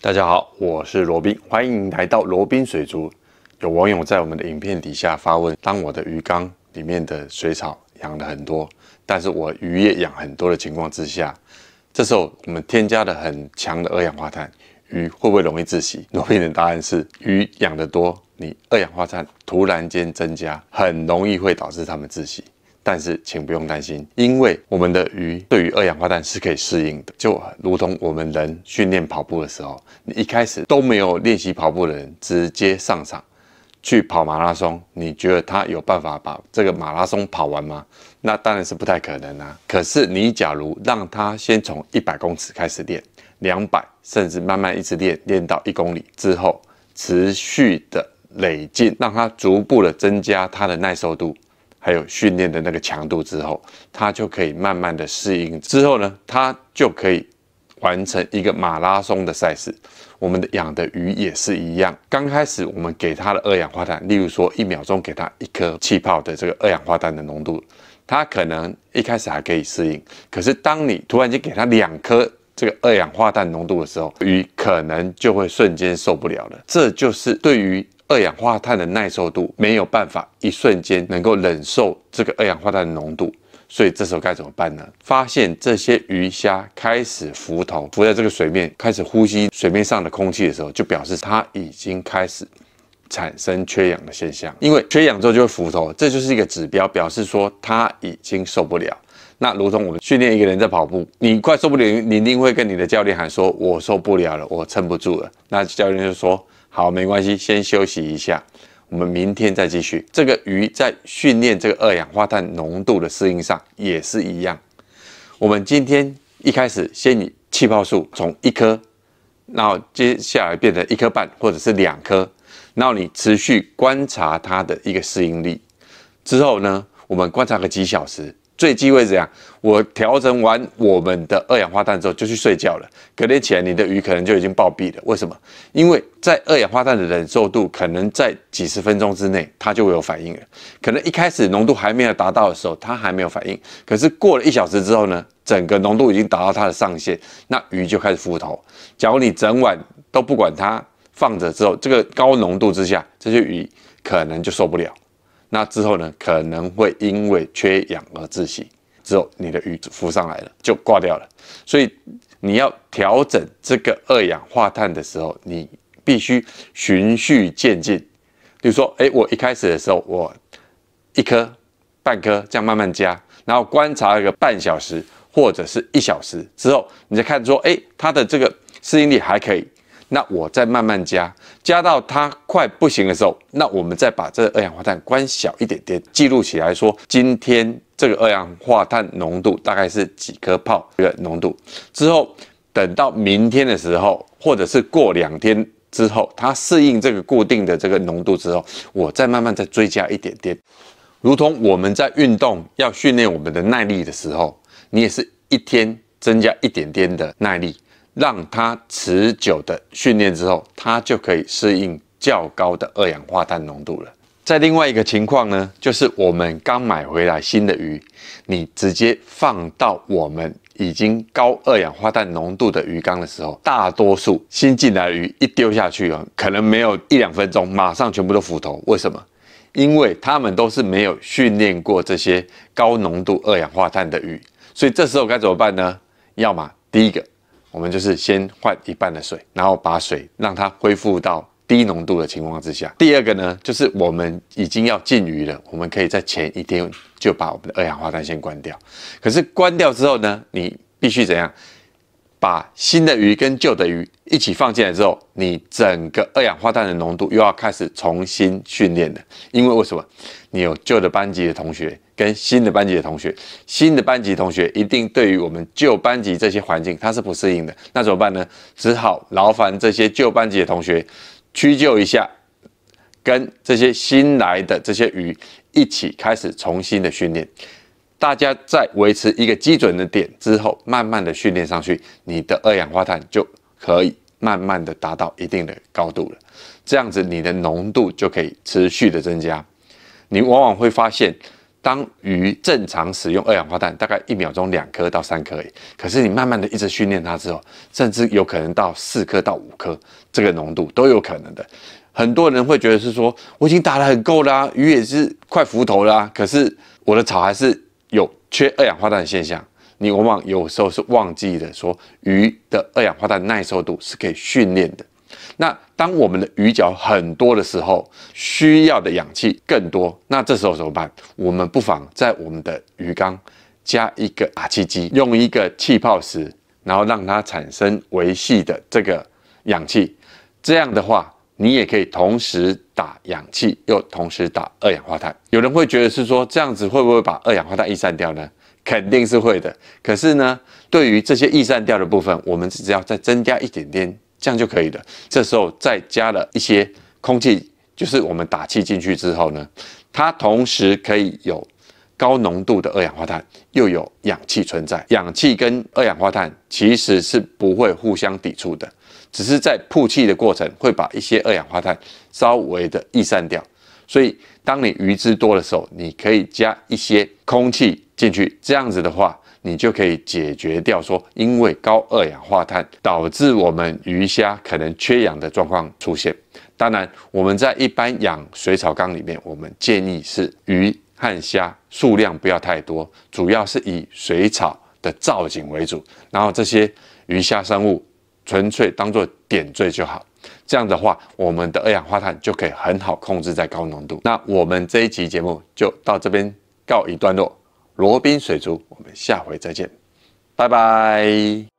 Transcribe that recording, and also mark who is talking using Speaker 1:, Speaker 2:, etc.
Speaker 1: 大家好，我是罗宾，欢迎来到罗宾水族。有网友在我们的影片底下发问：当我的鱼缸里面的水草养了很多，但是我鱼也养很多的情况之下，这时候我们添加了很强的二氧化碳，鱼会不会容易窒息？罗宾的答案是：鱼养得多，你二氧化碳突然间增加，很容易会导致它们窒息。但是，请不用担心，因为我们的鱼对于二氧化碳是可以适应的，就如同我们人训练跑步的时候，你一开始都没有练习跑步的人直接上场去跑马拉松，你觉得他有办法把这个马拉松跑完吗？那当然是不太可能啊。可是你假如让他先从一百公尺开始练，两百，甚至慢慢一直练，练到一公里之后，持续的累进，让他逐步的增加他的耐受度。还有训练的那个强度之后，它就可以慢慢的适应。之后呢，它就可以完成一个马拉松的赛事。我们的养的鱼也是一样，刚开始我们给它的二氧化碳，例如说一秒钟给它一颗气泡的这个二氧化碳的浓度，它可能一开始还可以适应。可是当你突然间给它两颗这个二氧化碳浓度的时候，鱼可能就会瞬间受不了了。这就是对于。二氧化碳的耐受度没有办法一瞬间能够忍受这个二氧化碳的浓度，所以这时候该怎么办呢？发现这些鱼虾开始浮头，浮在这个水面开始呼吸水面上的空气的时候，就表示它已经开始产生缺氧的现象。因为缺氧之后就会浮头，这就是一个指标，表示说它已经受不了。那如同我们训练一个人在跑步，你快受不了，你一定会跟你的教练喊说：“我受不了了，我撑不住了。”那教练就说。好，没关系，先休息一下，我们明天再继续。这个鱼在训练这个二氧化碳浓度的适应上也是一样。我们今天一开始先以气泡数从一颗，然后接下来变成一颗半或者是两颗，然后你持续观察它的一个适应力。之后呢，我们观察个几小时。最忌讳怎样？我调整完我们的二氧化碳之后就去睡觉了。隔天起来，你的鱼可能就已经暴毙了。为什么？因为在二氧化碳的忍受度可能在几十分钟之内，它就会有反应了。可能一开始浓度还没有达到的时候，它还没有反应。可是过了一小时之后呢，整个浓度已经达到它的上限，那鱼就开始浮头。假如你整晚都不管它放着之后，这个高浓度之下，这些鱼可能就受不了。那之后呢？可能会因为缺氧而窒息，之后你的鱼浮上来了，就挂掉了。所以你要调整这个二氧化碳的时候，你必须循序渐进。比如说，哎，我一开始的时候，我一颗、半颗这样慢慢加，然后观察一个半小时或者是一小时之后，你再看说，哎，它的这个适应力还可以。那我再慢慢加，加到它快不行的时候，那我们再把这二氧化碳关小一点点，记录起来说，今天这个二氧化碳浓度大概是几颗泡个浓度。之后等到明天的时候，或者是过两天之后，它适应这个固定的这个浓度之后，我再慢慢再追加一点点。如同我们在运动要训练我们的耐力的时候，你也是一天增加一点点的耐力。让它持久的训练之后，它就可以适应较高的二氧化碳浓度了。在另外一个情况呢，就是我们刚买回来新的鱼，你直接放到我们已经高二氧化碳浓度的鱼缸的时候，大多数新进来的鱼一丢下去哦，可能没有一两分钟，马上全部都浮头。为什么？因为它们都是没有训练过这些高浓度二氧化碳的鱼，所以这时候该怎么办呢？要么第一个。我们就是先换一半的水，然后把水让它恢复到低浓度的情况之下。第二个呢，就是我们已经要禁鱼了，我们可以在前一天就把我们的二氧化碳先关掉。可是关掉之后呢，你必须怎样？把新的鱼跟旧的鱼一起放进来之后，你整个二氧化碳的浓度又要开始重新训练了。因为为什么？你有旧的班级的同学跟新的班级的同学，新的班级同学一定对于我们旧班级这些环境它是不适应的。那怎么办呢？只好劳烦这些旧班级的同学，屈就一下，跟这些新来的这些鱼一起开始重新的训练。大家在维持一个基准的点之后，慢慢的训练上去，你的二氧化碳就可以慢慢的达到一定的高度了。这样子你的浓度就可以持续的增加。你往往会发现，当鱼正常使用二氧化碳，大概一秒钟两颗到三颗，可是你慢慢的一直训练它之后，甚至有可能到四颗到五颗，这个浓度都有可能的。很多人会觉得是说，我已经打得很够啦，鱼也是快浮头啦，可是我的草还是。有缺二氧化碳的现象，你往往有时候是忘记了说鱼的二氧化碳耐受度是可以训练的。那当我们的鱼脚很多的时候，需要的氧气更多，那这时候怎么办？我们不妨在我们的鱼缸加一个打气机，用一个气泡石，然后让它产生维系的这个氧气。这样的话，你也可以同时。打氧气又同时打二氧化碳，有人会觉得是说这样子会不会把二氧化碳逸散掉呢？肯定是会的。可是呢，对于这些逸散掉的部分，我们只要再增加一点点，这样就可以了。这时候再加了一些空气，就是我们打气进去之后呢，它同时可以有。高浓度的二氧化碳又有氧气存在，氧气跟二氧化碳其实是不会互相抵触的，只是在曝气的过程会把一些二氧化碳稍微的逸散掉。所以，当你鱼汁多的时候，你可以加一些空气进去，这样子的话，你就可以解决掉说因为高二氧化碳导致我们鱼虾可能缺氧的状况出现。当然，我们在一般养水草缸里面，我们建议是鱼。和虾数量不要太多，主要是以水草的造景为主，然后这些鱼虾生物纯粹当做点缀就好。这样的话，我们的二氧化碳就可以很好控制在高浓度。那我们这一期节目就到这边告一段落。罗宾水族，我们下回再见，拜拜。